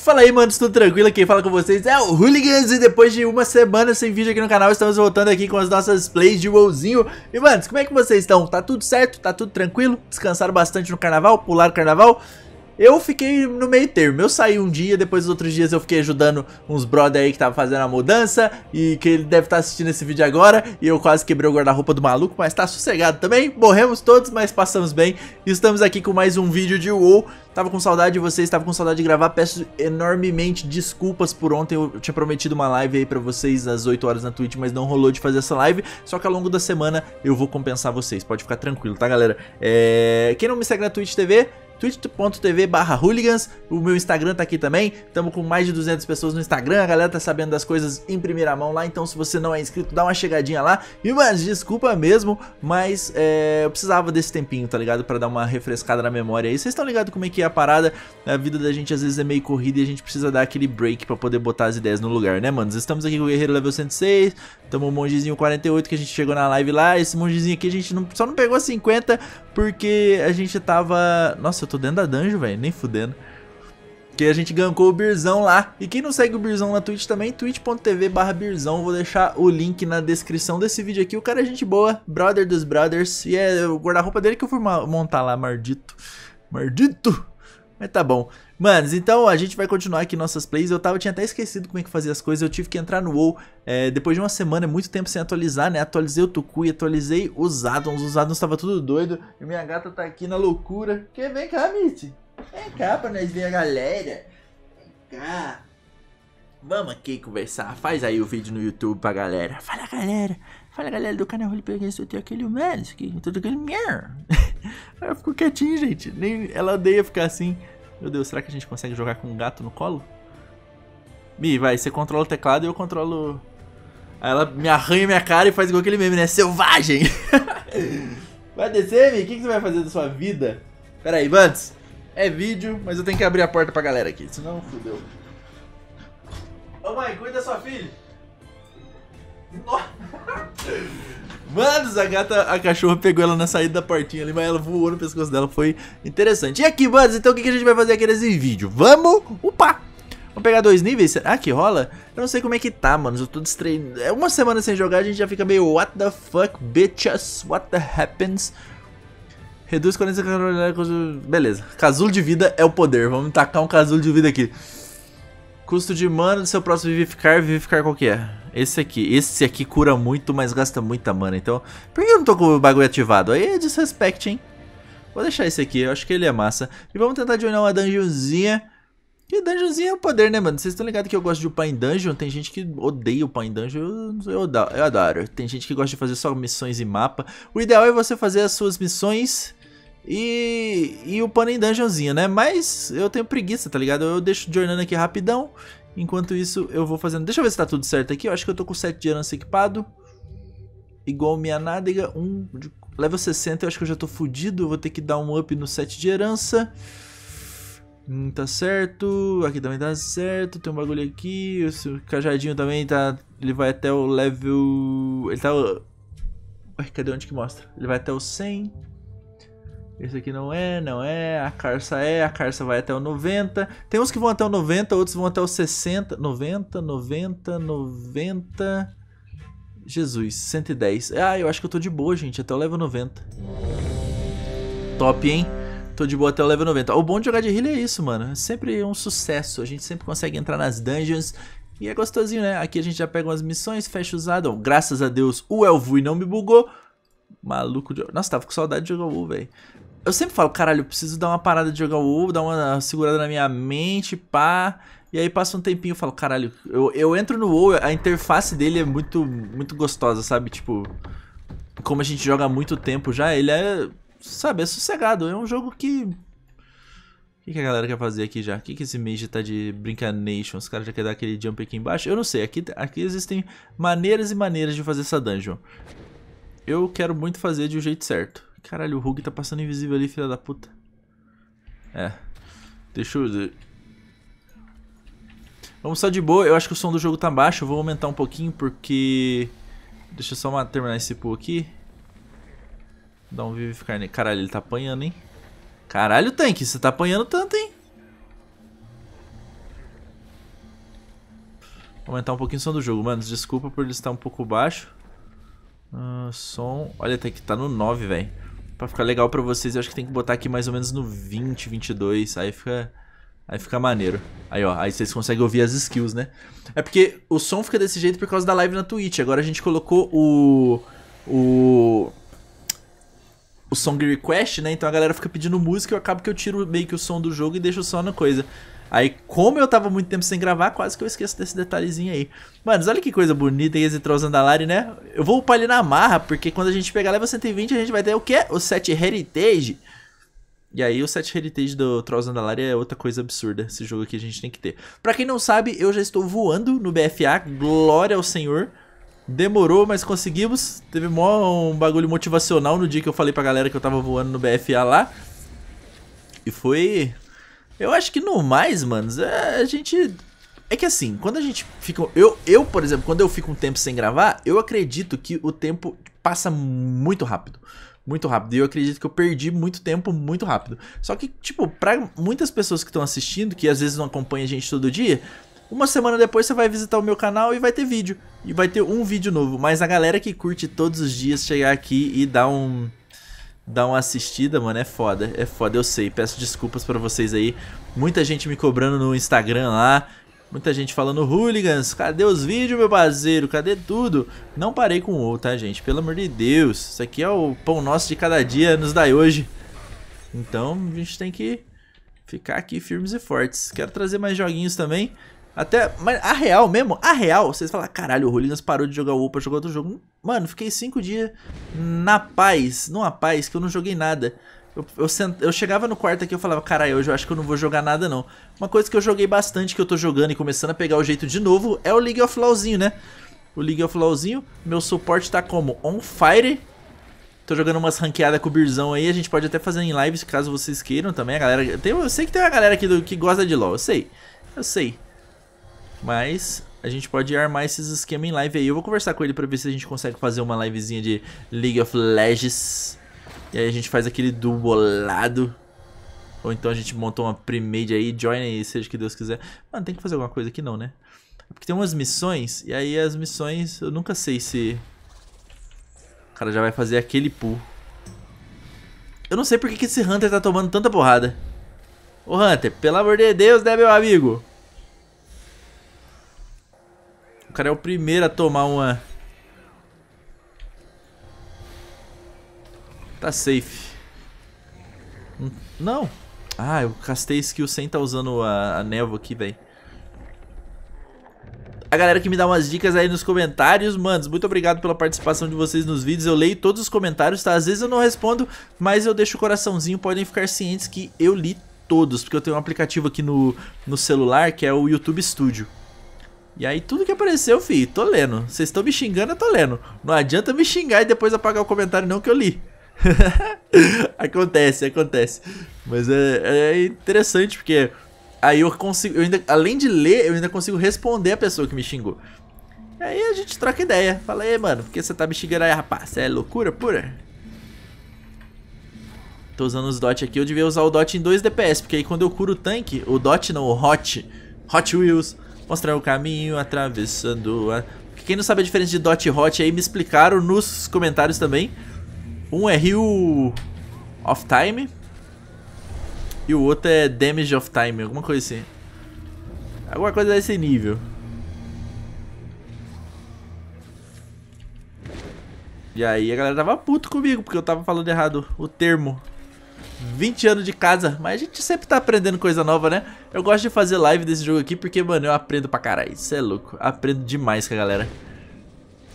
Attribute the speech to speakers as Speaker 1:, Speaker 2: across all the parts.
Speaker 1: Fala aí, manos, tudo tranquilo? Quem fala com vocês é o Hooligans e depois de uma semana sem vídeo aqui no canal, estamos voltando aqui com as nossas plays de WoWzinho. E, manos, como é que vocês estão? Tá tudo certo? Tá tudo tranquilo? Descansaram bastante no carnaval? Pularam carnaval? Eu fiquei no meio termo. Eu saí um dia, depois dos outros dias eu fiquei ajudando uns brother aí que tava fazendo a mudança e que ele deve estar tá assistindo esse vídeo agora. E eu quase quebrei o guarda-roupa do maluco, mas tá sossegado também. Morremos todos, mas passamos bem. Estamos aqui com mais um vídeo de WoW. Tava com saudade de vocês, tava com saudade de gravar. Peço enormemente desculpas por ontem. Eu tinha prometido uma live aí pra vocês às 8 horas na Twitch, mas não rolou de fazer essa live. Só que ao longo da semana eu vou compensar vocês. Pode ficar tranquilo, tá, galera? É... Quem não me segue na Twitch TV twitch.tv barra hooligans, o meu Instagram tá aqui também, estamos com mais de 200 pessoas no Instagram, a galera tá sabendo das coisas em primeira mão lá, então se você não é inscrito, dá uma chegadinha lá, e mas desculpa mesmo, mas é, eu precisava desse tempinho, tá ligado, pra dar uma refrescada na memória aí, vocês estão ligados como é que é a parada, a vida da gente às vezes é meio corrida e a gente precisa dar aquele break pra poder botar as ideias no lugar, né mano, estamos aqui com o Guerreiro level 106, tamo o Mongezinho 48 que a gente chegou na live lá, esse Mongezinho aqui a gente não, só não pegou 50 porque a gente tava, nossa, eu tô dentro da dungeon, velho, nem fudendo. Que a gente gankou o Birzão lá. E quem não segue o Birzão na Twitch também, twitch.tv barra Birzão. Vou deixar o link na descrição desse vídeo aqui. O cara é gente boa, brother dos brothers. E é o guarda-roupa dele que eu fui montar lá, maldito. Maldito! Mas tá bom. Manos, então a gente vai continuar aqui nossas plays. Eu tava, tinha até esquecido como é que fazia as coisas. Eu tive que entrar no WoW é, depois de uma semana, muito tempo sem atualizar, né? Atualizei o e atualizei os addons. Os addons tava tudo doido. E minha gata tá aqui na loucura. Quer vem cá, Mitch? Vem cá pra nós ver a galera. Vem cá. Vamos aqui conversar. Faz aí o vídeo no YouTube pra galera. Fala, galera. Fala, galera do canal Roleplaygans. Eu tenho aquele humano, aqui, tudo aquele... eu ficou quietinho gente. Nem... Ela odeia ficar assim. Meu Deus, será que a gente consegue jogar com um gato no colo? Mi, vai, você controla o teclado e eu controlo. Aí ela me arranha minha cara e faz igual aquele meme, né? Selvagem! vai descer, Mi? O que, que você vai fazer da sua vida? Pera aí, Vantz. É vídeo, mas eu tenho que abrir a porta pra galera aqui, senão fudeu. Ô mãe, cuida da sua filha! Nossa! Mano, a gata, a cachorra pegou ela na saída da portinha ali, mas ela voou no pescoço dela, foi interessante. E aqui, mano, então o que a gente vai fazer aqui nesse vídeo? Vamos Upa. Vamos pegar dois níveis? Será que rola? Eu não sei como é que tá, mano. Eu tô distraído. É uma semana sem jogar, a gente já fica meio what the fuck, bitches, what the happens? Reduz 40 né, Beleza. Casulo de vida é o poder. Vamos tacar um casulo de vida aqui. Custo de mana do seu próximo vivificar. Vivificar qual que é? Esse aqui. Esse aqui cura muito, mas gasta muita mana. Então, por que eu não tô com o bagulho ativado? Aí é desrespeito, hein? Vou deixar esse aqui, eu acho que ele é massa. E vamos tentar joinar uma dungeonzinha. E dungeonzinha é o poder, né, mano? Vocês estão ligados que eu gosto de upar em dungeon? Tem gente que odeia upar em dungeon, eu, eu, eu adoro. Tem gente que gosta de fazer só missões e mapa. O ideal é você fazer as suas missões e, e upando em dungeonzinha, né? Mas eu tenho preguiça, tá ligado? Eu deixo joinando aqui rapidão Enquanto isso, eu vou fazendo... Deixa eu ver se tá tudo certo aqui. Eu acho que eu tô com 7 de herança equipado. Igual minha nádega. Um de... Level 60 eu acho que eu já tô fudido. Eu vou ter que dar um up no set de herança. Hum, tá certo. Aqui também tá certo. Tem um bagulho aqui. O cajadinho também tá... Ele vai até o level... Ele tá... Ué, cadê onde que mostra? Ele vai até o 100. Esse aqui não é, não é, a Carça é, a Carça vai até o 90. Tem uns que vão até o 90, outros vão até o 60, 90, 90, 90. Jesus, 110. Ah, eu acho que eu tô de boa, gente, até o level 90. Top, hein? Tô de boa até o level 90. O bom de jogar de healer é isso, mano. É sempre um sucesso. A gente sempre consegue entrar nas dungeons e é gostosinho, né? Aqui a gente já pega umas missões, fecha os usado. Graças a Deus, o Elvui não me bugou. Maluco de... Nossa, tava com saudade de jogar o WoW, velho. Eu sempre falo, caralho, eu preciso dar uma parada de jogar o WoW, dar uma segurada na minha mente, pá. E aí passa um tempinho e falo, caralho, eu, eu entro no WoW, a interface dele é muito, muito gostosa, sabe? Tipo, como a gente joga há muito tempo já, ele é, sabe, é sossegado. É um jogo que... O que, que a galera quer fazer aqui já? O que, que esse Mage tá de Brincanation? Os caras já querem dar aquele jump aqui embaixo? Eu não sei, aqui, aqui existem maneiras e maneiras de fazer essa dungeon. Eu quero muito fazer de um jeito certo. Caralho, o Hulk tá passando invisível ali, filha da puta. É. Deixa eu... Vamos só de boa. Eu acho que o som do jogo tá baixo. Eu vou aumentar um pouquinho porque... Deixa eu só terminar esse pool aqui. Dá um ficar nele. Caralho, ele tá apanhando, hein? Caralho, tank, você tá apanhando tanto, hein? Vou aumentar um pouquinho o som do jogo, mano. Desculpa por ele estar um pouco baixo. Uh, som... Olha, até que tá no 9, velho. Pra ficar legal pra vocês, eu acho que tem que botar aqui mais ou menos no 20, 22. Aí fica... Aí fica maneiro. Aí, ó. Aí vocês conseguem ouvir as skills, né? É porque o som fica desse jeito por causa da live na Twitch. Agora a gente colocou o... O... O song request, né? Então a galera fica pedindo música e eu acabo que eu tiro meio que o som do jogo e deixo só na coisa. Aí, como eu tava muito tempo sem gravar, quase que eu esqueço desse detalhezinho aí. Mano, olha que coisa bonita esse and Zandalari, né? Eu vou upar ele na marra, porque quando a gente pegar level 120, a gente vai ter o quê? O 7 Heritage. E aí o set heritage do Trolls Andalari é outra coisa absurda, esse jogo aqui a gente tem que ter. Pra quem não sabe, eu já estou voando no BFA, glória ao senhor. Demorou, mas conseguimos. Teve mó um bagulho motivacional no dia que eu falei pra galera que eu tava voando no BFA lá. E foi eu acho que no mais, mano, é, a gente. É que assim, quando a gente fica. Eu, eu, por exemplo, quando eu fico um tempo sem gravar, eu acredito que o tempo passa muito rápido. Muito rápido. E eu acredito que eu perdi muito tempo muito rápido. Só que, tipo, pra muitas pessoas que estão assistindo, que às vezes não acompanham a gente todo dia, uma semana depois você vai visitar o meu canal e vai ter vídeo. E vai ter um vídeo novo. Mas a galera que curte todos os dias chegar aqui e dar um dá uma assistida, mano, é foda, é foda, eu sei. Peço desculpas para vocês aí. Muita gente me cobrando no Instagram lá, muita gente falando hooligans, cadê os vídeos, meu parceiro? Cadê tudo? Não parei com o, tá, gente? Pelo amor de Deus. Isso aqui é o pão nosso de cada dia, nos dá hoje. Então, a gente tem que ficar aqui firmes e fortes. Quero trazer mais joguinhos também. Até, mas a real mesmo, a real, vocês falam, caralho, o Rolinas parou de jogar o UPA, jogou outro jogo. Mano, fiquei cinco dias na paz, numa paz, que eu não joguei nada. Eu, eu, sent, eu chegava no quarto aqui e eu falava, caralho, hoje eu acho que eu não vou jogar nada não. Uma coisa que eu joguei bastante, que eu tô jogando e começando a pegar o jeito de novo, é o League of Lawzinho, né? O League of Lawzinho, meu suporte tá como? On fire, Tô jogando umas ranqueadas com o Birzão aí, a gente pode até fazer em lives caso vocês queiram também. A galera, tem, eu sei que tem uma galera aqui do, que gosta de LoL, eu sei. Eu sei. Mas a gente pode armar esses esquemas em live aí. Eu vou conversar com ele pra ver se a gente consegue fazer uma livezinha de League of Legends. E aí a gente faz aquele dubolado. Ou então a gente montou uma pre-made aí, join aí, seja que Deus quiser. Mano, tem que fazer alguma coisa aqui não, né? Porque tem umas missões, e aí as missões, eu nunca sei se... O cara já vai fazer aquele pull. Eu não sei porque que esse Hunter tá tomando tanta porrada. Ô Hunter, pelo amor de Deus, né, meu amigo? cara é o primeiro a tomar uma. Tá safe. Hum, não. Ah, eu castei skill sem tá usando a, a névoa aqui, velho. A galera que me dá umas dicas aí nos comentários, manos, muito obrigado pela participação de vocês nos vídeos. Eu leio todos os comentários, tá? Às vezes eu não respondo, mas eu deixo o coraçãozinho. Podem ficar cientes que eu li todos, porque eu tenho um aplicativo aqui no, no celular que é o YouTube Studio. E aí tudo que apareceu, fi, tô lendo. Vocês estão me xingando, eu tô lendo. Não adianta me xingar e depois apagar o comentário não que eu li. acontece, acontece. Mas é, é, interessante porque aí eu consigo, eu ainda, além de ler, eu ainda consigo responder a pessoa que me xingou. Aí a gente troca ideia. Fala, aí, mano, por que você tá me xingando aí, rapaz? Você é loucura pura? Tô usando os DOT aqui, eu devia usar o DOT em 2 DPS, porque aí quando eu curo o tanque, o DOT não, o HOT, Hot Wheels, mostrar o caminho atravessando a... Quem não sabe a diferença de Dot Hot aí, me explicaram nos comentários também. Um é Rio of Time e o outro é Damage of Time, alguma coisa assim. Alguma coisa desse nível. E aí a galera tava puto comigo, porque eu tava falando errado o termo. 20 anos de casa, mas a gente sempre tá aprendendo coisa nova, né? Eu gosto de fazer live desse jogo aqui porque, mano, eu aprendo pra caralho. Isso é louco. Aprendo demais com a galera.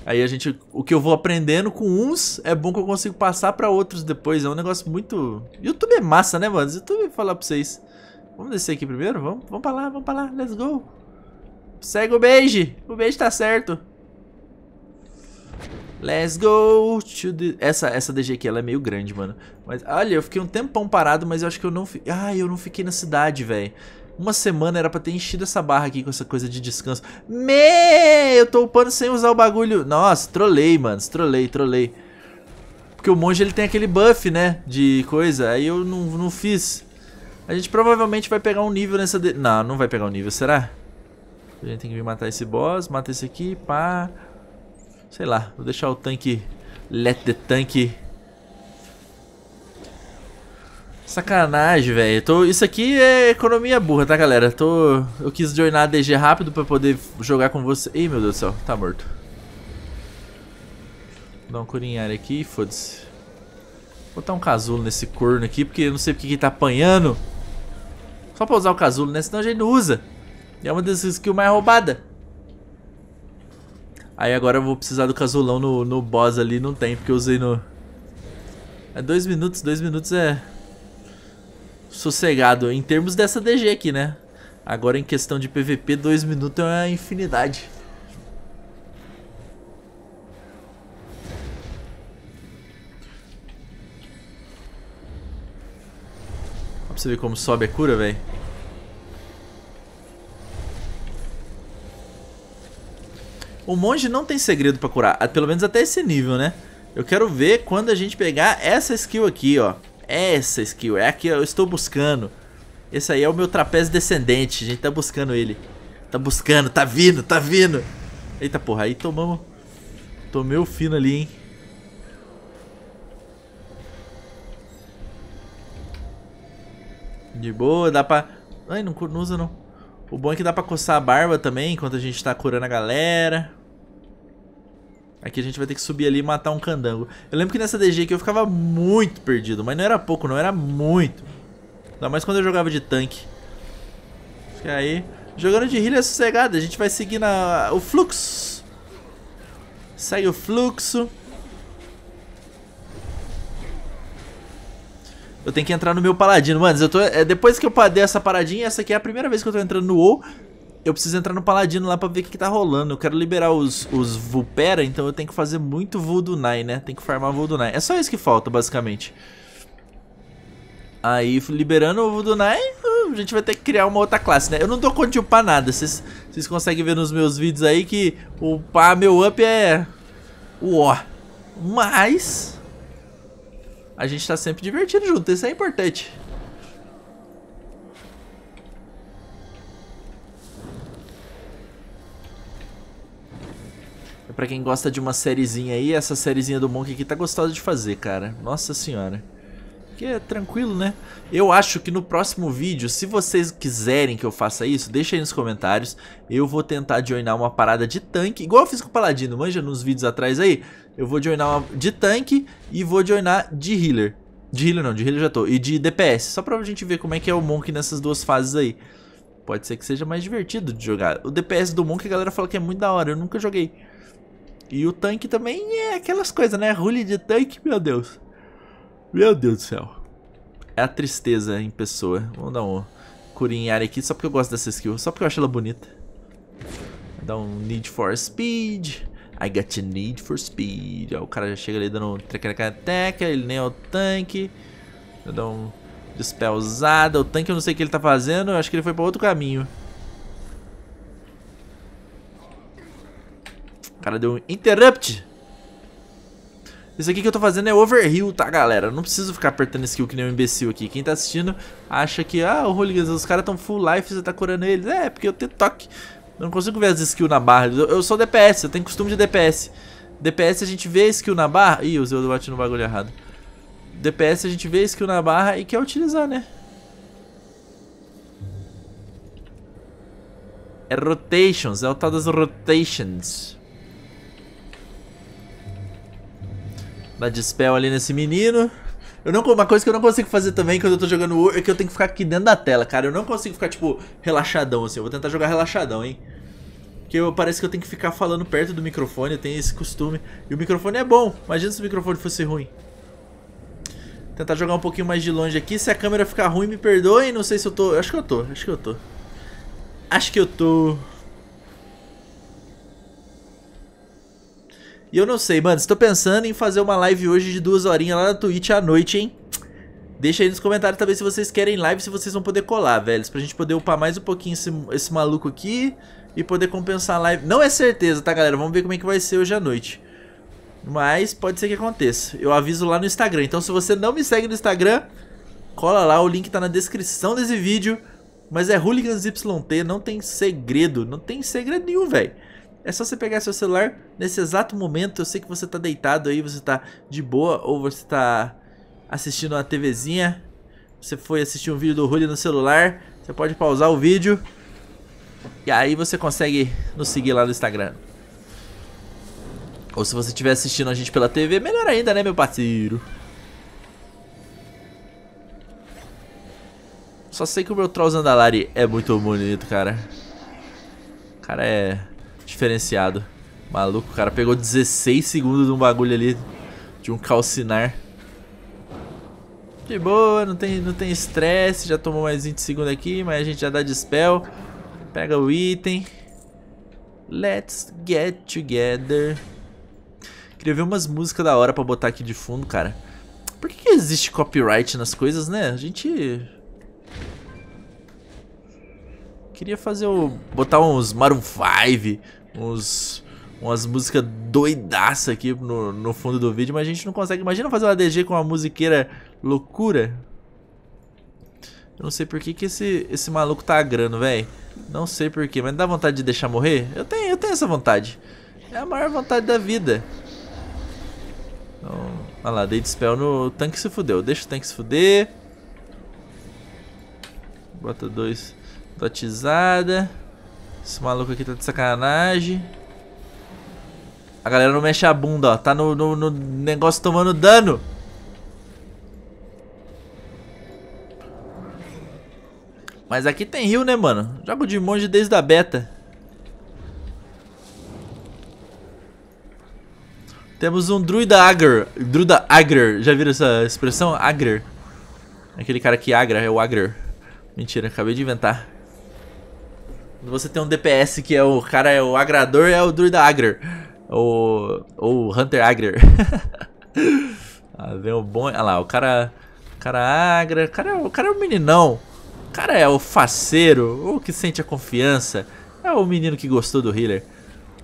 Speaker 1: Aí a gente, o que eu vou aprendendo com uns, é bom que eu consigo passar pra outros depois. É um negócio muito... YouTube é massa, né, mano? YouTube, falar pra vocês. Vamos descer aqui primeiro? Vamos, vamos pra lá, vamos pra lá. Let's go. Segue o beijo. O beijo tá certo. Let's go to the... Essa, essa DG aqui, ela é meio grande, mano. Mas, olha, eu fiquei um tempão parado, mas eu acho que eu não... fiquei... Ah, eu não fiquei na cidade, velho. Uma semana era pra ter enchido essa barra aqui com essa coisa de descanso. Me, eu tô upando sem usar o bagulho. Nossa, trolei, mano. Trolei, trolei. Porque o monge, ele tem aquele buff, né? De coisa. Aí eu não, não fiz. A gente provavelmente vai pegar um nível nessa... De... Não, não vai pegar um nível, será? A gente tem que vir matar esse boss. Mata esse aqui, pá... Sei lá, vou deixar o tanque... Let the tank... Sacanagem, velho. Tô... Isso aqui é economia burra, tá, galera? Tô... Eu quis joinar a DG rápido pra poder jogar com você. Ih, meu Deus do céu. Tá morto. dar um curinhar aqui, foda-se. Botar um casulo nesse corno aqui, porque eu não sei porque que tá apanhando. Só pra usar o casulo, né? Senão a gente não usa. E é uma das skills mais roubadas. Aí agora eu vou precisar do casulão no, no boss ali, não tem, porque eu usei no... É dois minutos, dois minutos é... Sossegado, em termos dessa DG aqui, né? Agora em questão de PVP, dois minutos é uma infinidade. Pra você ver como sobe a cura, velho. O monge não tem segredo pra curar, pelo menos até esse nível, né? Eu quero ver quando a gente pegar essa skill aqui, ó. Essa skill, é a que eu estou buscando. Esse aí é o meu trapézio descendente, a gente tá buscando ele. Tá buscando, tá vindo, tá vindo. Eita porra, aí tomamos... Tomei o fino ali, hein. De boa, dá pra... Ai, não, não usa não. O bom é que dá pra coçar a barba também, enquanto a gente tá curando a galera. Aqui a gente vai ter que subir ali e matar um candango. Eu lembro que nessa DG aqui eu ficava muito perdido, mas não era pouco, não, era muito. Ainda mais quando eu jogava de tanque. aí, jogando de é sossegado, a gente vai seguir na, o fluxo. Segue o fluxo. Eu tenho que entrar no meu paladino. Mano, eu tô, é, depois que eu padei essa paradinha, essa aqui é a primeira vez que eu tô entrando no WoW. Eu preciso entrar no paladino lá pra ver o que, que tá rolando. Eu quero liberar os, os Vulpera, então eu tenho que fazer muito Voldunai, né? Tem que farmar Voldunai. É só isso que falta, basicamente. Aí, liberando o Voldunai, uh, a gente vai ter que criar uma outra classe, né? Eu não tô de upar nada. Vocês conseguem ver nos meus vídeos aí que upar meu up é... Uó. Mas a gente tá sempre divertido junto, isso é importante. E pra quem gosta de uma sériezinha aí, essa sériezinha do Monk aqui tá gostosa de fazer, cara. Nossa senhora. Que é tranquilo, né? Eu acho que no próximo vídeo, se vocês quiserem que eu faça isso, deixa aí nos comentários. Eu vou tentar joinar uma parada de tanque, igual eu fiz com o Paladino, manja nos vídeos atrás aí eu vou joinar uma, de tanque e vou joinar de healer. De healer não, de healer já tô. E de DPS, só pra gente ver como é que é o Monk nessas duas fases aí. Pode ser que seja mais divertido de jogar. O DPS do Monk a galera fala que é muito da hora, eu nunca joguei. E o tanque também é aquelas coisas, né? Rule de tanque, meu Deus. Meu Deus do céu. É a tristeza em pessoa. Vamos dar um curinha em área aqui, só porque eu gosto dessa skill. Só porque eu acho ela bonita. Dá um Need for Speed. I got a need for speed. o cara já chega ali dando um tecrecateca, ele nem é o tanque. Dá um dispelzada. O tanque eu não sei o que ele tá fazendo, eu acho que ele foi pra outro caminho. O cara deu um interrupt. Isso aqui que eu tô fazendo é overheal, tá, galera? Eu não preciso ficar apertando skill que nem um imbecil aqui. Quem tá assistindo acha que, ah, o Hooligans, os caras tão full life, você tá curando eles. É, porque eu tenho toque. Eu não consigo ver as skills na barra. Eu, eu sou DPS, eu tenho costume de DPS. DPS a gente vê a skill na barra... Ih, eu bati no bagulho errado. DPS a gente vê a skill na barra e quer utilizar, né? É rotations, é o tal das rotations. Dá dispel ali nesse menino. Eu não, uma coisa que eu não consigo fazer também quando eu tô jogando War é que eu tenho que ficar aqui dentro da tela, cara. Eu não consigo ficar, tipo, relaxadão assim. Eu vou tentar jogar relaxadão, hein? Porque eu, parece que eu tenho que ficar falando perto do microfone, eu tenho esse costume. E o microfone é bom. Imagina se o microfone fosse ruim. tentar jogar um pouquinho mais de longe aqui. Se a câmera ficar ruim, me perdoem. Não sei se eu tô. Acho que eu tô. Acho que eu tô. Acho que eu tô. E eu não sei, mano, estou pensando em fazer uma live hoje de duas horinhas lá na Twitch à noite, hein? Deixa aí nos comentários também se vocês querem live, se vocês vão poder colar, velhos. Pra gente poder upar mais um pouquinho esse, esse maluco aqui e poder compensar a live. Não é certeza, tá, galera? Vamos ver como é que vai ser hoje à noite. Mas pode ser que aconteça. Eu aviso lá no Instagram. Então se você não me segue no Instagram, cola lá. O link tá na descrição desse vídeo. Mas é hooligansyt, não tem segredo. Não tem segredo nenhum, velho. É só você pegar seu celular nesse exato momento. Eu sei que você tá deitado aí, você tá de boa ou você tá assistindo uma TVzinha. Você foi assistir um vídeo do Hulk no celular. Você pode pausar o vídeo. E aí você consegue nos seguir lá no Instagram. Ou se você estiver assistindo a gente pela TV, melhor ainda, né, meu parceiro? Só sei que o meu Troll Zandalari é muito bonito, cara. O cara é diferenciado. Maluco, o cara pegou 16 segundos de um bagulho ali, de um calcinar. De boa, não tem não tem estresse, já tomou mais 20 segundos aqui, mas a gente já dá dispel. Pega o item. Let's get together. Queria ver umas músicas da hora pra botar aqui de fundo, cara. Por que, que existe copyright nas coisas, né? A gente... Queria fazer o... Botar uns Maroon 5, uns, umas músicas doidaças aqui no, no fundo do vídeo, mas a gente não consegue. Imagina fazer uma DG com uma musiqueira loucura. Eu não sei por que, que esse, esse maluco tá agrando, velho. Não sei por que, mas dá vontade de deixar morrer? Eu tenho, eu tenho essa vontade. É a maior vontade da vida. Então, olha lá, dei dispel no tanque se fudeu. Deixa o tanque se fuder. Bota dois dotizada. Esse maluco aqui tá de sacanagem. A galera não mexe a bunda, ó. Tá no, no, no negócio tomando dano. Mas aqui tem rio, né, mano? Jogo de monge desde a beta. Temos um druida agrer. Druida agrer. Já viram essa expressão? Agrer. Aquele cara que agra é o agrer. Mentira, acabei de inventar. Você tem um DPS que é o cara, é o agrador, é o druida agrer. Ou, o hunter agrer. ah, vem o bom... Olha ah lá, o cara... O cara agra... O cara, é o cara é o meninão. O cara é o faceiro, o que sente a confiança. É o menino que gostou do healer.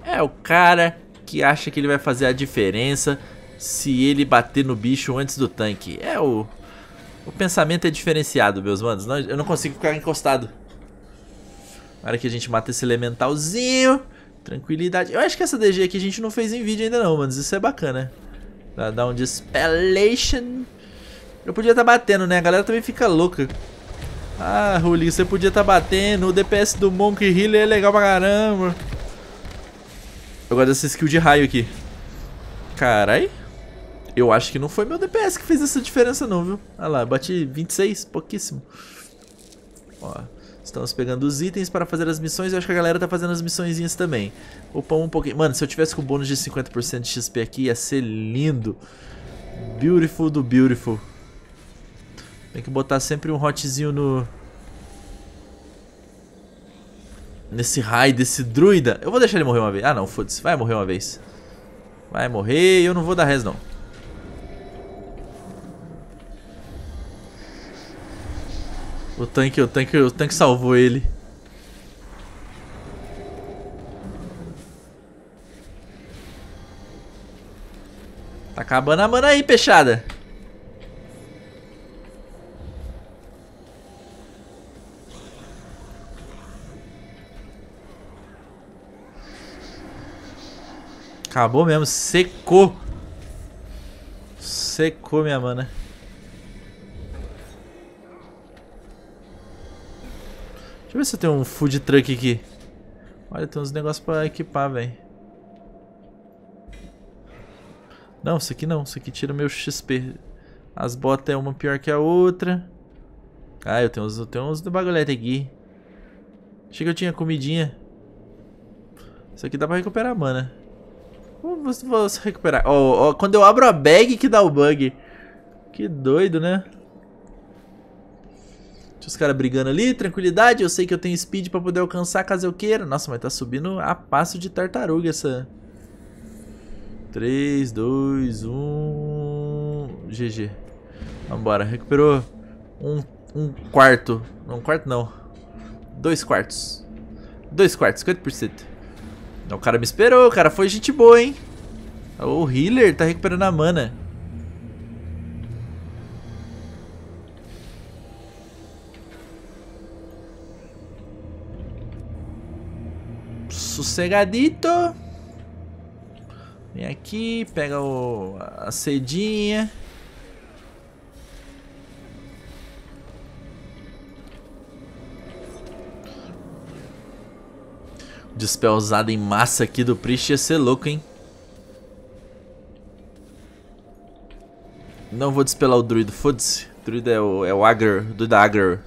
Speaker 1: É o cara que acha que ele vai fazer a diferença se ele bater no bicho antes do tanque. É o. O pensamento é diferenciado, meus manos. eu não consigo ficar encostado. Agora que a gente mata esse elementalzinho. Tranquilidade. Eu acho que essa DG aqui a gente não fez em vídeo ainda não, mano. Isso é bacana. Dá, dar um dispellation. Eu podia estar tá batendo, né? A galera também fica louca. Ah, Ruli, você podia estar tá batendo. O DPS do Monk Healer é legal pra caramba. Eu gosto dessa skill de raio aqui. Carai. Eu acho que não foi meu DPS que fez essa diferença não, viu? Ah lá, bati 26, pouquíssimo. Ó, estamos pegando os itens para fazer as missões. Eu acho que a galera tá fazendo as missõezinhas também. Upamos um pouquinho. Mano, se eu tivesse com o bônus de 50% de XP aqui, ia ser lindo. Beautiful do beautiful. Tem que botar sempre um hotzinho no... Nesse raio desse druida. Eu vou deixar ele morrer uma vez. Ah, não, foda-se. Vai morrer uma vez. Vai morrer. Eu não vou dar res, não. O tanque, o tanque, o tanque salvou ele. Tá acabando a mana aí, peixada. Acabou mesmo, secou. Secou minha mana. Deixa eu ver se tem um food truck aqui. Olha, tem uns negócios pra equipar, velho. Não, isso aqui não. Isso aqui tira meu XP. As botas é uma pior que a outra. Ah, eu tenho uns, eu tenho uns do bagulhete aqui. Achei que eu tinha comidinha. Isso aqui dá pra recuperar mana. Como você recuperar? Ó, oh, oh, quando eu abro a bag que dá o bug. Que doido, né? Tinha os caras brigando ali, tranquilidade, eu sei que eu tenho speed pra poder alcançar caso eu queira. Nossa, mas tá subindo a passo de tartaruga essa... 3, 2, 1... GG. Vambora, recuperou um, um quarto. um quarto não. Dois quartos. Dois quartos, 50%. O cara me esperou, o cara foi gente boa, hein? O healer tá recuperando a mana. sossegadito. Vem aqui, pega o, a cedinha. Dispel usado em massa aqui do Priest ia ser louco, hein? Não vou despelar o druido, foda-se. Druido é o, é o agro, druida agro.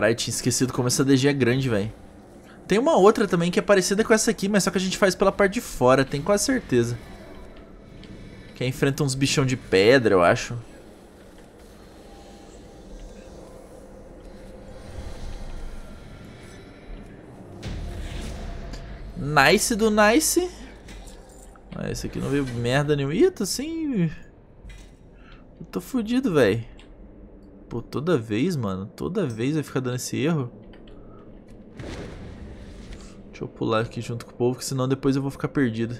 Speaker 1: Caralho, tinha esquecido como essa DG é grande, velho. Tem uma outra também que é parecida com essa aqui, mas só que a gente faz pela parte de fora, tem quase certeza. Que enfrenta uns bichão de pedra, eu acho. Nice do nice. Ah, esse aqui não veio merda nenhuma. Ih, tô assim... Eu tô fudido, velho. Pô, toda vez, mano. Toda vez vai ficar dando esse erro. Deixa eu pular aqui junto com o povo, que senão depois eu vou ficar perdido.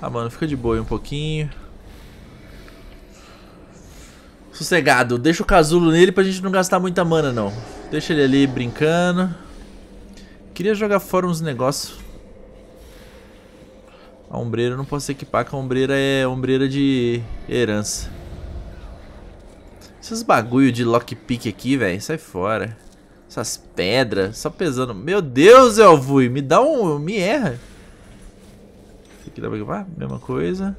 Speaker 1: Ah, mano, fica de boa aí um pouquinho. Sossegado. Deixa o casulo nele pra gente não gastar muita mana, não. Deixa ele ali brincando. Queria jogar fora uns negócios. A ombreira eu não posso equipar, que a ombreira é ombreira de herança. Esses bagulho de lockpick aqui, velho, sai fora. Essas pedras, só pesando. Meu Deus, Elvui, me dá um... me erra. Isso aqui dá pra equipar? Mesma coisa.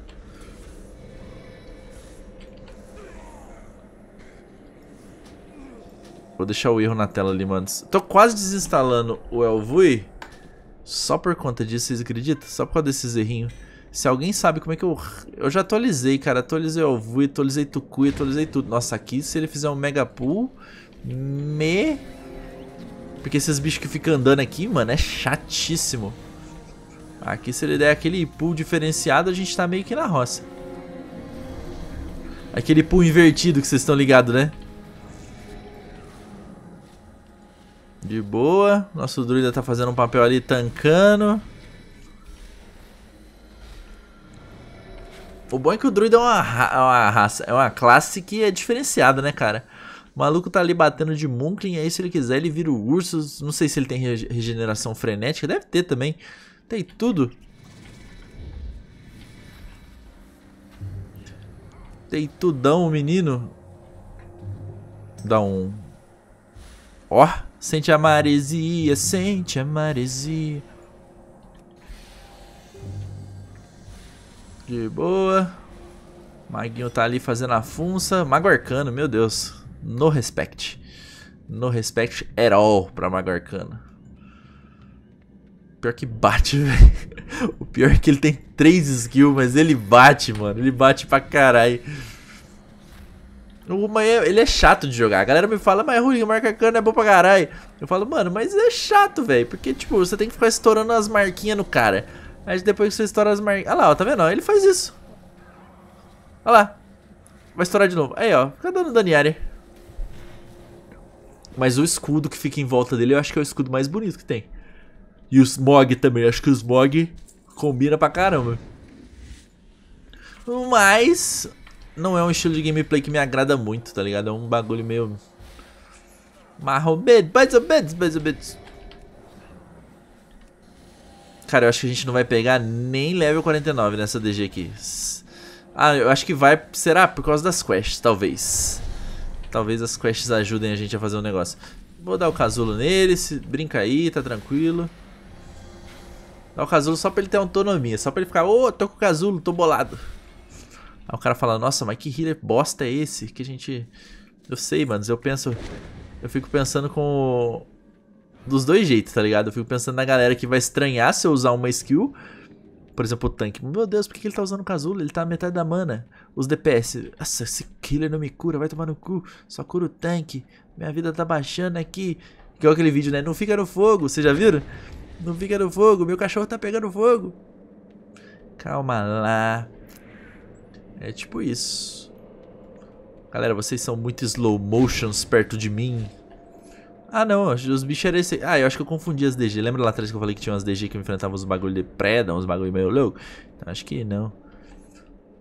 Speaker 1: Vou deixar o erro na tela ali, mano. Tô quase desinstalando o Elvui. Só por conta disso, vocês acreditam? Só por causa desses errinhos. Se alguém sabe como é que eu... Eu já atualizei, cara. Atualizei o Vui, atualizei Tukui, atualizei tudo. Nossa, aqui se ele fizer um Mega Pool... Me... Porque esses bichos que ficam andando aqui, mano, é chatíssimo. Aqui se ele der aquele pool diferenciado, a gente tá meio que na roça. Aquele pool invertido que vocês estão ligados, né? De boa. Nosso druida tá fazendo um papel ali tancando. O bom é que o druida é uma, ra é uma raça, é uma classe que é diferenciada, né, cara? O maluco tá ali batendo de Munklin, aí se ele quiser ele vira o urso. Não sei se ele tem re regeneração frenética, deve ter também. Tem tudo. Tem tudão o menino. Dá um... Ó! Oh. Sente a maresia, sente a maresia. De boa. Maguinho tá ali fazendo a funça. Mago Arcano, meu Deus. No respect. No respect at all pra Mago Arcano. Pior que bate, velho. O pior é que ele tem 3 skills, mas ele bate, mano. Ele bate pra caralho. O Maia é, ele é chato de jogar. A galera me fala, mas é ruim, marca cano é bom pra caralho. Eu falo, mano, mas é chato, velho. Porque, tipo, você tem que ficar estourando as marquinhas no cara. Aí depois que você estoura as marquinhas. Olha, lá, ó, tá vendo? Ele faz isso. Olha lá. Vai estourar de novo. Aí, ó. Fica dando Daniari. Mas o escudo que fica em volta dele, eu acho que é o escudo mais bonito que tem. E o Smog também. Eu acho que o Smog combina pra caramba. Mas não é um estilo de gameplay que me agrada muito, tá ligado? É um bagulho meio... Marrobedo, mais ou menos, mais ou menos. Cara, eu acho que a gente não vai pegar nem level 49 nessa DG aqui. Ah, eu acho que vai... Será? Por causa das quests, talvez. Talvez as quests ajudem a gente a fazer um negócio. Vou dar o casulo nele, se brinca aí, tá tranquilo. Dá o casulo só pra ele ter autonomia, só pra ele ficar, ô, oh, tô com o casulo, tô bolado. Aí o cara fala, nossa, mas que healer bosta é esse? Que a gente... Eu sei, mano, eu penso... Eu fico pensando com... Dos dois jeitos, tá ligado? Eu fico pensando na galera que vai estranhar se eu usar uma skill... Por exemplo, o tanque. Meu Deus, por que ele tá usando o casulo? Ele tá a metade da mana. Os DPS. Nossa, esse killer não me cura, vai tomar no cu. Só cura o tanque. Minha vida tá baixando aqui. é aquele vídeo, né? Não fica no fogo, vocês já viram? Não fica no fogo, meu cachorro tá pegando fogo. Calma lá. É tipo isso. Galera, vocês são muito slow motions perto de mim. Ah, não, os bichos eram esse... Ah, eu acho que eu confundi as DG. Lembra lá atrás que eu falei que tinha umas DG que enfrentavam uns bagulho de preda, uns bagulho meio louco? Então, acho que não.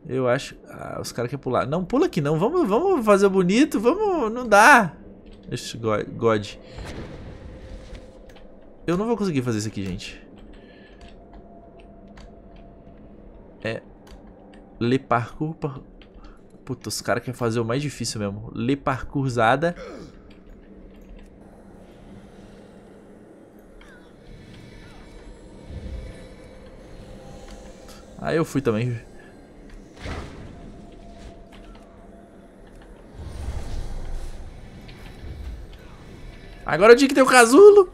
Speaker 1: Eu acho... Ah, os caras querem pular. Não, pula aqui não. Vamos, vamos fazer bonito. Vamos... Não dá. Esse God. God. Eu não vou conseguir fazer isso aqui, gente. É Le parkour... Par... Puta, os caras querem fazer o mais difícil mesmo. Le parkourzada. Aí eu fui também. Agora eu tinha que ter o casulo.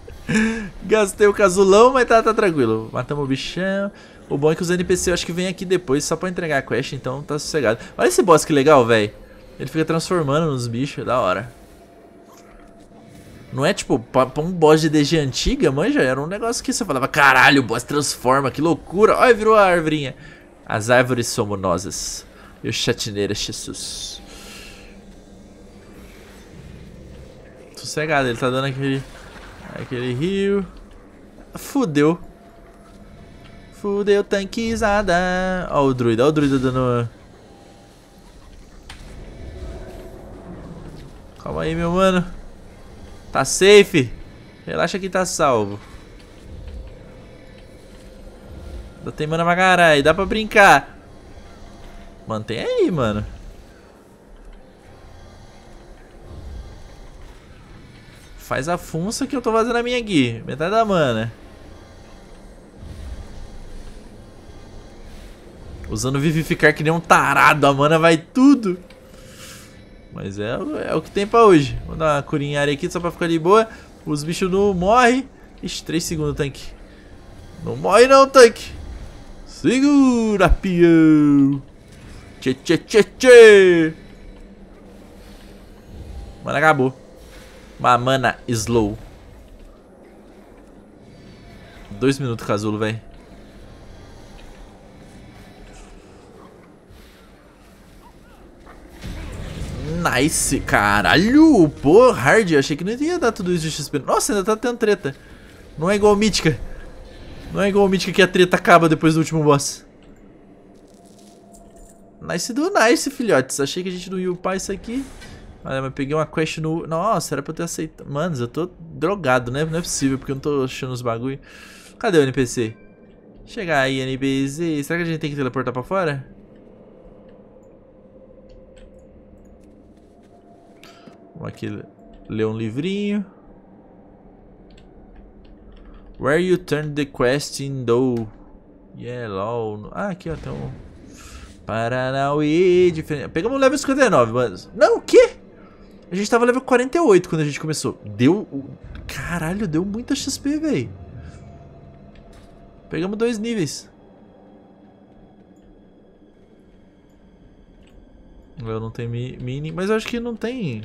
Speaker 1: Gastei o casulão, mas tá, tá tranquilo. Matamos o bichão. O bom é que os NPC eu acho que vem aqui depois só pra entregar a quest, então tá sossegado. Olha esse boss que legal, velho. Ele fica transformando nos bichos, da hora. Não é tipo, pra, pra um boss de DG antiga, manja, era um negócio que você falava, caralho, o boss transforma, que loucura. Olha, virou a arvorinha. As árvores somos nós. E o chatineira é Jesus. Sossegado, ele tá dando aquele... Aquele rio. Fudeu. Fudeu tanquizada. Ó o druida, ó o druida dando... Calma aí, meu mano. Tá safe. Relaxa que tá salvo. Tá tem mana pra caralho, dá pra brincar. Mantém aí, mano. Faz a funça que eu tô fazendo a minha aqui. Metade da mana. Usando vivificar que nem um tarado, a mana vai tudo. Mas é, é o que tem pra hoje. Vou dar uma curinha aqui só pra ficar de boa. Os bichos não morrem. Ixi, 3 segundos, tanque. Não morre não, tanque. Segura, pião. Tchê, tchê, tchê, tchê. Mana acabou. Mana slow. Dois minutos, casulo, velho. nice, caralho, pô, hard, eu achei que não ia dar tudo isso de XP, nossa, ainda tá tendo treta, não é igual a mítica, não é igual a mítica que a treta acaba depois do último boss. Nice do nice, filhotes, achei que a gente não ia upar isso aqui, Olha, mas peguei uma quest no... Nossa, era pra eu ter aceitado. Mano, eu tô drogado, né? Não é possível, porque eu não tô achando os bagulho. Cadê o NPC? Chegar aí, NPC. Será que a gente tem que teleportar pra fora? Vamos aqui ler um livrinho. Where you turn the quest in do Yellow. Ah, aqui ó, tem um. Paranauê diferente. Pegamos o level 59, mas. Não, o quê? A gente tava level 48 quando a gente começou. Deu. Caralho, deu muita XP, velho. Pegamos dois níveis. Eu não tenho mini, mas eu acho que não tem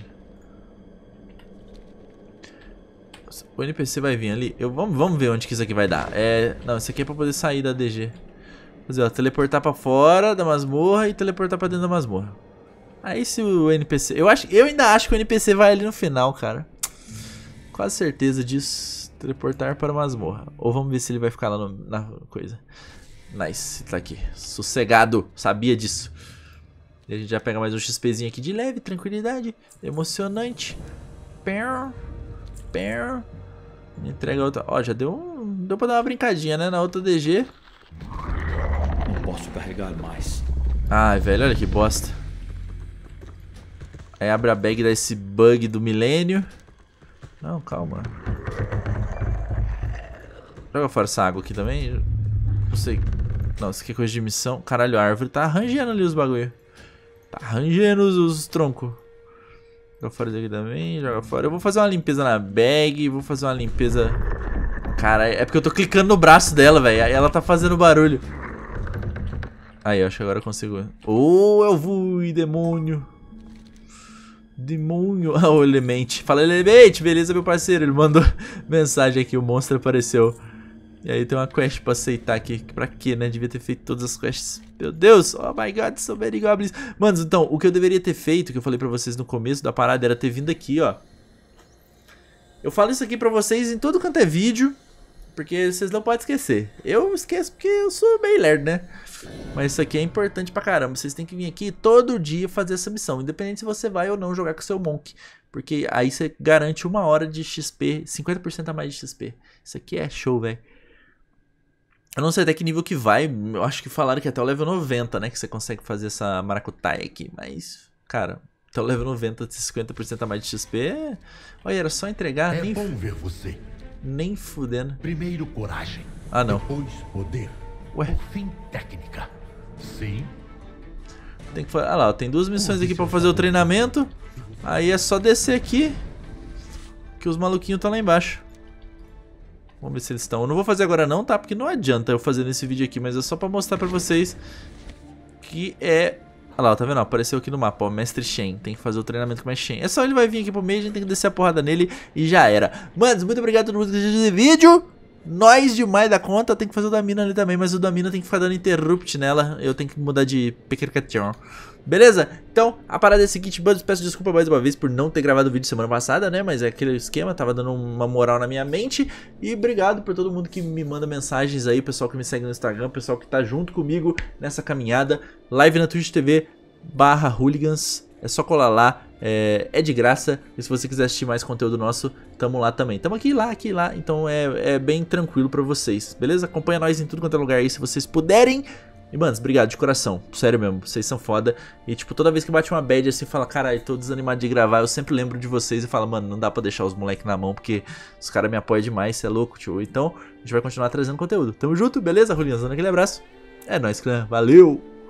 Speaker 1: O NPC vai vir ali. Eu, vamos, vamos ver onde que isso aqui vai dar. É, não, isso aqui é pra poder sair da DG. Fazer, ó, teleportar pra fora da masmorra e teleportar pra dentro da masmorra. Aí se o NPC... Eu, acho, eu ainda acho que o NPC vai ali no final, cara. Quase certeza disso. Teleportar para a masmorra. Ou vamos ver se ele vai ficar lá no, na coisa. Nice, tá aqui. Sossegado, sabia disso. E a gente já pega mais um XPzinho aqui de leve, tranquilidade, emocionante. Pera. Entrega outra. Ó, já deu um... Deu pra dar uma brincadinha, né? Na outra DG. Não posso carregar mais. Ai, velho, olha que bosta. Aí abre a bag esse bug do milênio. Não, calma. Joga fora essa água aqui também. Não sei. Não, isso aqui é coisa de missão. Caralho, a árvore tá arranjando ali os bagulho. Tá arranjando os, os troncos. Joga fora isso aqui também, joga fora. Eu vou fazer uma limpeza na bag, vou fazer uma limpeza... Cara, é porque eu tô clicando no braço dela, velho. Ela tá fazendo barulho. Aí, acho que agora eu consigo. Ô, é oh, eu vou, demônio. Demônio. Ah, oh, o elemente Fala, elemente beleza, meu parceiro? Ele mandou mensagem aqui, o monstro apareceu. E aí tem uma quest pra aceitar aqui. Pra quê, né? Devia ter feito todas as quests. Meu Deus! Oh my god, so many goblins. Mano, então, o que eu deveria ter feito, que eu falei pra vocês no começo da parada, era ter vindo aqui, ó. Eu falo isso aqui pra vocês em todo quanto é vídeo. Porque vocês não podem esquecer. Eu esqueço porque eu sou meio lerdo, né? Mas isso aqui é importante pra caramba. Vocês têm que vir aqui todo dia fazer essa missão. Independente se você vai ou não jogar com seu Monk. Porque aí você garante uma hora de XP, 50% a mais de XP. Isso aqui é show, velho. Eu não sei até que nível que vai. Eu acho que falaram que até o level 90, né? Que você consegue fazer essa maracutaia aqui. Mas, cara, até o level 90, 50% a mais de XP. É, olha, era só entregar. É nem bom ver você. Nem fudendo. Primeiro coragem. Ah, não. Depois poder. Ué. Por fim, técnica. Sim. Tem que fazer. Ah lá, tem duas missões aqui pra fazer o treinamento. Aí é só descer aqui. Que os maluquinhos estão lá embaixo. Vamos ver se eles estão. Eu não vou fazer agora não, tá? Porque não adianta eu fazer nesse vídeo aqui, mas é só pra mostrar pra vocês que é... Olha lá, tá vendo? Apareceu aqui no mapa, ó, Mestre Shen. Tem que fazer o treinamento com o Mestre Shen. É só ele vai vir aqui pro meio, a gente tem que descer a porrada nele e já era. Mano, muito obrigado a todo mundo que assistiu esse vídeo. Nós demais da conta, tem que fazer o da mina ali também, mas o da mina tem que ficar dando interrupt nela. Eu tenho que mudar de pequercatão. Beleza? Então, a parada é a seguinte, Buds, peço desculpa mais uma vez por não ter gravado o vídeo semana passada, né? Mas é aquele esquema, tava dando uma moral na minha mente. E obrigado por todo mundo que me manda mensagens aí, pessoal que me segue no Instagram, pessoal que tá junto comigo nessa caminhada. Live na Twitch TV barra hooligans. É só colar lá, é, é, de graça. E se você quiser assistir mais conteúdo nosso, tamo lá também. Tamo aqui, lá, aqui, lá. Então é, é bem tranquilo pra vocês, beleza? Acompanha nós em tudo quanto é lugar aí, se vocês puderem. E, mano, obrigado de coração. Sério mesmo, vocês são foda. E, tipo, toda vez que bate uma bad assim, fala, caralho, tô desanimado de gravar, eu sempre lembro de vocês e falo, mano, não dá pra deixar os moleques na mão, porque os caras me apoiam demais, cê é louco, tio. Então, a gente vai continuar trazendo conteúdo. Tamo junto, beleza, Rolinhas? Dando aquele abraço. É nóis, clã. Valeu!